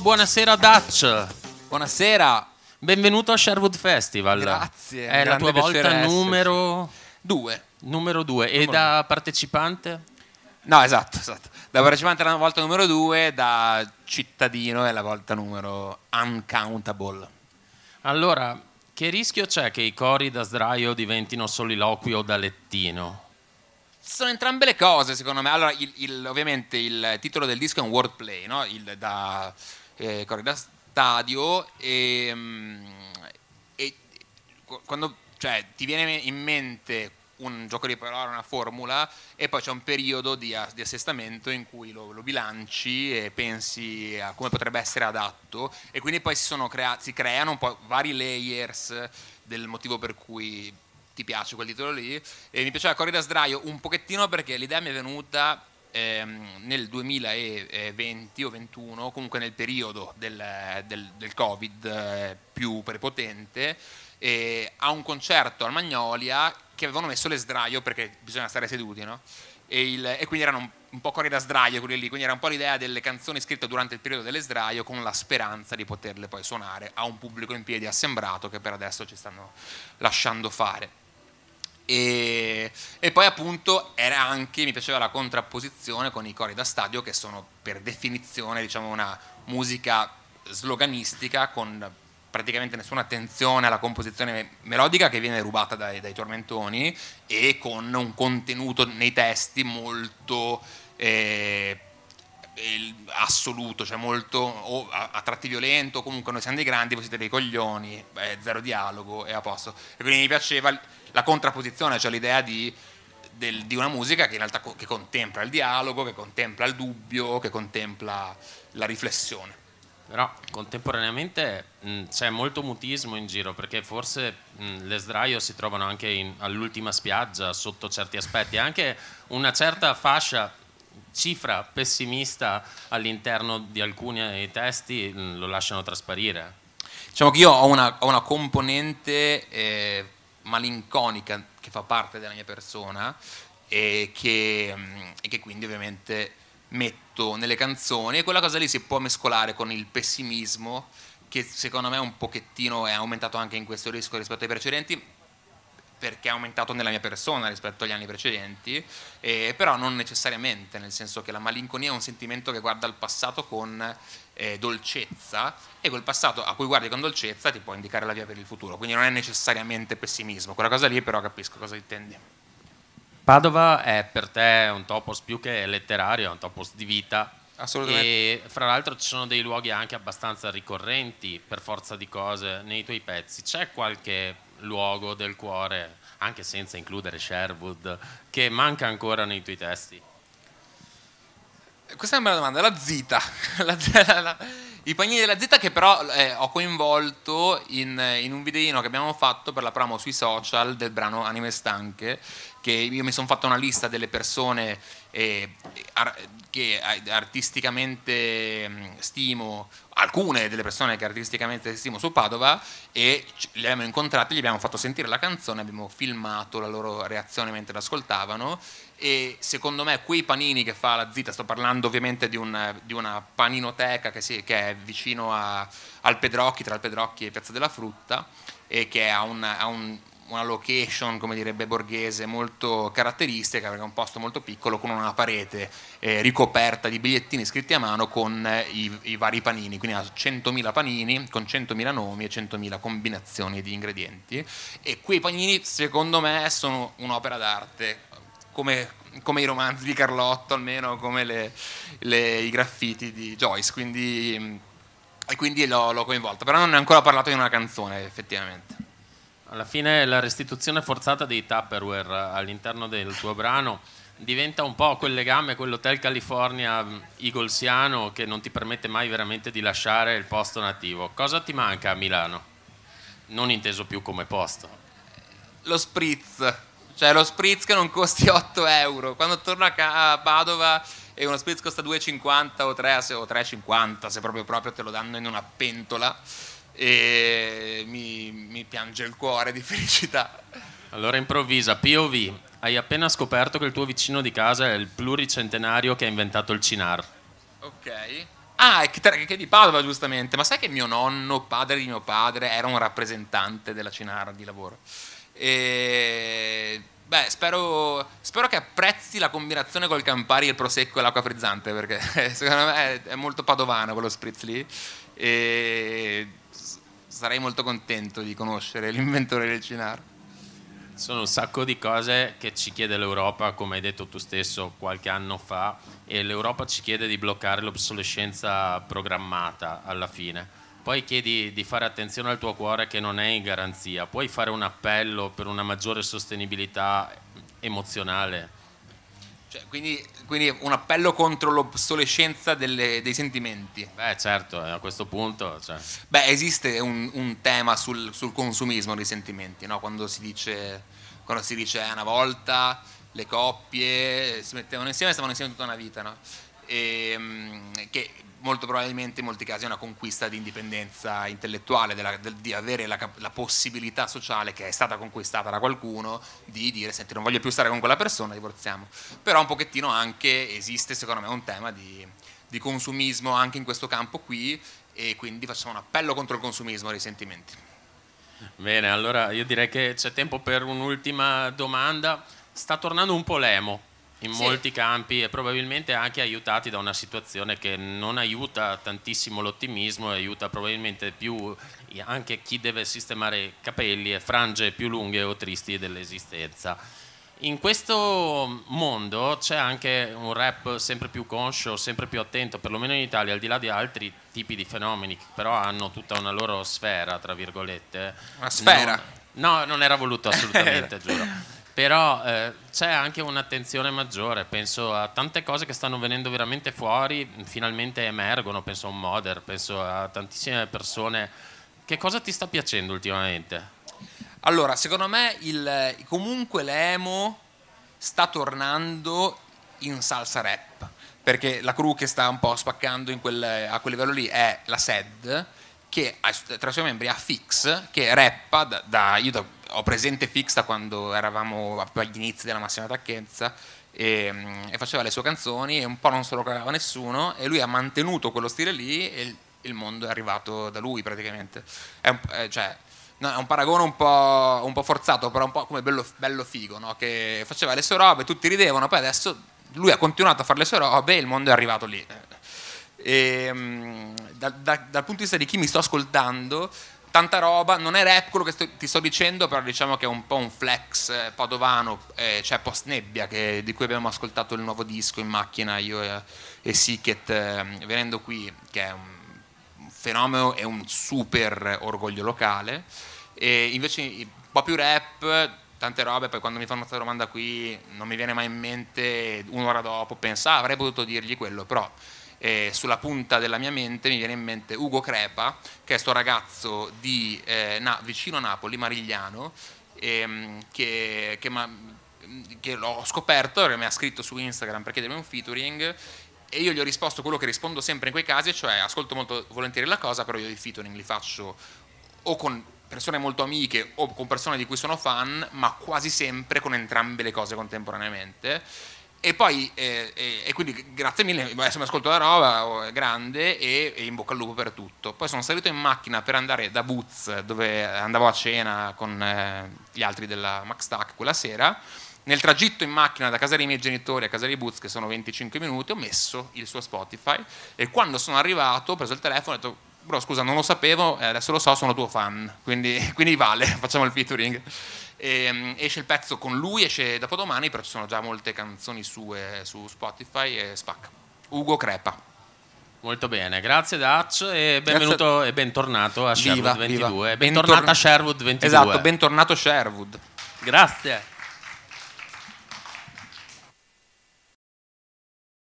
Buonasera Dutch. Buonasera. Benvenuto a Sherwood Festival. Grazie. È la tua volta numero 2. Numero 2 e da due. partecipante? No, esatto, esatto. Da partecipante è la volta numero 2, da cittadino è la volta numero uncountable. Allora, che rischio c'è che i cori da sdraio diventino soliloquio da lettino? sono entrambe le cose, secondo me. Allora, il, il, ovviamente il titolo del disco è un wordplay, no? Il, da eh, Corrida Stadio e, mm, e quando cioè, ti viene in mente un gioco di parole, una formula, e poi c'è un periodo di, di assestamento in cui lo, lo, bilanci e pensi a come potrebbe essere adatto, e quindi poi si, crea si, creano un po' vari layers del motivo per cui ti piace quel titolo lì. E mi piaceva Corrida Sdraio un pochettino perché l'idea mi è venuta ehm, nel 2020 o 21, comunque nel periodo del, del, del Covid eh, più prepotente, eh, a un concerto al Magnolia che avevano messo le sdraio perché bisogna stare seduti, no? E, il, e, quindi erano un, un po' corri da sdraio quelli lì, quindi era un po' l'idea delle canzoni scritte durante il periodo delle sdraio con la speranza di poterle poi suonare a un pubblico in piedi assembrato che per adesso ci stanno lasciando fare. E, e, poi appunto era anche, mi piaceva la contrapposizione con i cori da stadio che sono per definizione diciamo una musica sloganistica con praticamente nessuna attenzione alla composizione melodica che viene rubata dai, dai tormentoni e con un contenuto nei testi molto... Eh, assoluto, cioè molto o a, a, tratti violento, comunque noi siamo dei grandi, voi siete dei coglioni, eh, zero dialogo e a posto. E quindi mi piaceva la contrapposizione, cioè l'idea di, del, di una musica che in realtà co- che contempla il dialogo, che contempla il dubbio, che contempla la riflessione. Però contemporaneamente mh, c'è molto mutismo in giro perché forse mh, le sdraio si trovano anche in, all'ultima spiaggia sotto certi aspetti, anche una certa fascia cifra pessimista all'interno di alcuni testi mm, lo lasciano trasparire. Diciamo che io ho una, ho una componente eh, malinconica che fa parte della mia persona e che, mm, e che quindi ovviamente metto nelle canzoni e quella cosa lì si può mescolare con il pessimismo che secondo me un pochettino è aumentato anche in questo disco rispetto ai precedenti perché è aumentato nella mia persona rispetto agli anni precedenti, eh, però non necessariamente, nel senso che la malinconia è un sentimento che guarda al passato con eh, dolcezza e quel passato a cui guardi con dolcezza ti può indicare la via per il futuro, quindi non è necessariamente pessimismo, quella cosa lì però capisco cosa intendi. Padova è per te un topos più che letterario, è un topos di vita, Assolutamente. E fra l'altro ci sono dei luoghi anche abbastanza ricorrenti per forza di cose nei tuoi pezzi. C'è qualche luogo del cuore, anche senza includere Sherwood, che manca ancora nei tuoi testi? Questa è una bella domanda, la zita. La, la, la, I panini della zita che però eh, ho coinvolto in, in, un videino che abbiamo fatto per la promo sui social del brano Anime Stanche, che io mi sono fatto una lista delle persone eh, che artisticamente mm, stimo, alcune delle persone che artisticamente stimo su Padova e li abbiamo incontrati, gli abbiamo fatto sentire la canzone, abbiamo filmato la loro reazione mentre l'ascoltavano e secondo me quei panini che fa la Zita, sto parlando ovviamente di, un, di una paninoteca che, si, che è vicino a, al Pedrocchi, tra il Pedrocchi e Piazza della Frutta e che ha un, ha un una location, come direbbe Borghese, molto caratteristica, perché è un posto molto piccolo con una parete eh, ricoperta di bigliettini scritti a mano con eh, i, i, vari panini, quindi ha 100.000 panini con 100.000 nomi e 100.000 combinazioni di ingredienti e quei panini secondo me sono un'opera d'arte, come, come i romanzi di Carlotto, almeno come le, le, i graffiti di Joyce, quindi, mm, e quindi l'ho, l'ho coinvolta, però non ne ho ancora parlato in una canzone effettivamente. Alla fine la restituzione forzata dei Tupperware eh, all'interno del tuo brano diventa un po' quel legame, quell'hotel California mm, igolsiano che non ti permette mai veramente di lasciare il posto nativo. Cosa ti manca a Milano? Non inteso più come posto. Lo spritz, cioè lo spritz che non costi 8 euro. Quando torno a Padova e uno spritz costa 2,50 o 3,50 se proprio proprio te lo danno in una pentola e mi, mi piange il cuore di felicità. Allora improvvisa, POV, hai appena scoperto che il tuo vicino di casa è il pluricentenario che ha inventato il Cinar. Ok. Ah, che, è di Padova giustamente, ma sai che mio nonno, padre di mio padre, era un rappresentante della Cinar di lavoro. E Beh, spero, spero, che apprezzi la combinazione col Campari, il prosecco e l'acqua frizzante, perché secondo me è, molto padovano quello spritz lì. E sarei molto contento di conoscere l'inventore del Cinar. Sono un sacco di cose che ci chiede l'Europa, come hai detto tu stesso qualche anno fa, e l'Europa ci chiede di bloccare l'obsolescenza programmata alla fine poi chiedi di fare attenzione al tuo cuore che non è in garanzia. Puoi fare un appello per una maggiore sostenibilità emozionale? Cioè, quindi, quindi, un appello contro l'obsolescenza delle, dei sentimenti. Beh, certo, eh, a questo punto. Cioè. Beh, esiste un, un tema sul, sul, consumismo dei sentimenti, no? quando si dice, quando si dice eh, una volta le coppie si mettevano insieme e stavano insieme tutta una vita. No? ehm, che molto probabilmente in molti casi è una conquista di indipendenza intellettuale, della, del, di avere la, la, possibilità sociale che è stata conquistata da qualcuno di dire senti non voglio più stare con quella persona, divorziamo. Però un pochettino anche esiste secondo me un tema di, di consumismo anche in questo campo qui e quindi facciamo un appello contro il consumismo dei sentimenti. Bene, allora io direi che c'è tempo per un'ultima domanda. Sta tornando un po' l'emo, in sì. molti campi e probabilmente anche aiutati da una situazione che non aiuta tantissimo l'ottimismo, aiuta probabilmente più anche chi deve sistemare capelli e frange più lunghe o tristi dell'esistenza. In questo mondo c'è anche un rap sempre più conscio, sempre più attento, perlomeno in Italia, al di là di altri tipi di fenomeni che però hanno tutta una loro sfera, tra virgolette. Una sfera? Non, no, non era voluto assolutamente, giuro però eh, c'è anche un'attenzione maggiore, penso a tante cose che stanno venendo veramente fuori, finalmente emergono, penso a un modder, penso a tantissime persone. Che cosa ti sta piacendo ultimamente? Allora, secondo me il, comunque l'emo sta tornando in salsa rap, perché la crew che sta un po' spaccando quel, a quel livello lì è la SED, che tra i suoi membri ha Fix, che rappa da, da io da ho presente Fix quando eravamo agli inizi della massima tacchezza e, mm, e, faceva le sue canzoni e un po' non se lo cagava nessuno e lui ha mantenuto quello stile lì e il, il mondo è arrivato da lui praticamente. È un, è, eh, cioè, no, è un paragone un po', un po', forzato, però un po' come bello, bello figo, no? che faceva le sue robe, tutti ridevano, poi adesso lui ha continuato a fare le sue robe e il mondo è arrivato lì. E, da, mm, da, dal punto di vista di chi mi sto ascoltando, tanta roba, non è rap quello che sto, ti sto dicendo, però diciamo che è un po' un flex eh, padovano, eh, cioè post nebbia, che, di cui abbiamo ascoltato il nuovo disco in macchina io e, e Sicket, eh, venendo qui, che è un fenomeno e un super orgoglio locale, e invece un po' più rap, tante robe, poi quando mi fanno questa domanda qui non mi viene mai in mente un'ora dopo, pensa ah, avrei potuto dirgli quello, però eh, sulla punta della mia mente mi viene in mente Ugo Crepa, che è questo ragazzo di, eh, na, vicino a Napoli, Marigliano, ehm, che, che, ma, che l'ho scoperto, mi ha scritto su Instagram per chiedermi un featuring e io gli ho risposto quello che rispondo sempre in quei casi, cioè ascolto molto volentieri la cosa, però io i featuring li faccio o con persone molto amiche o con persone di cui sono fan, ma quasi sempre con entrambe le cose contemporaneamente e poi, eh, eh, e quindi grazie mille, adesso mi ascolto la roba, oh, grande, e, e, in bocca al lupo per tutto. Poi sono salito in macchina per andare da Boots, dove andavo a cena con eh, gli altri della Max Tac quella sera. Nel tragitto in macchina da casa dei miei genitori a casa di Boots, che sono 25 minuti, ho messo il suo Spotify e quando sono arrivato ho preso il telefono e ho detto, bro scusa non lo sapevo, adesso lo so, sono tuo fan, quindi, quindi vale, facciamo il featuring. E, ehm, esce il pezzo con lui, esce dopodomani, però ci sono già molte canzoni sue su Spotify e spacca. Ugo Crepa. Molto bene, grazie Dutch e benvenuto grazie. e bentornato a Sherwood viva, 22. Viva. Bentornata Bentorn- a Sherwood 22. Esatto, bentornato Sherwood. Grazie.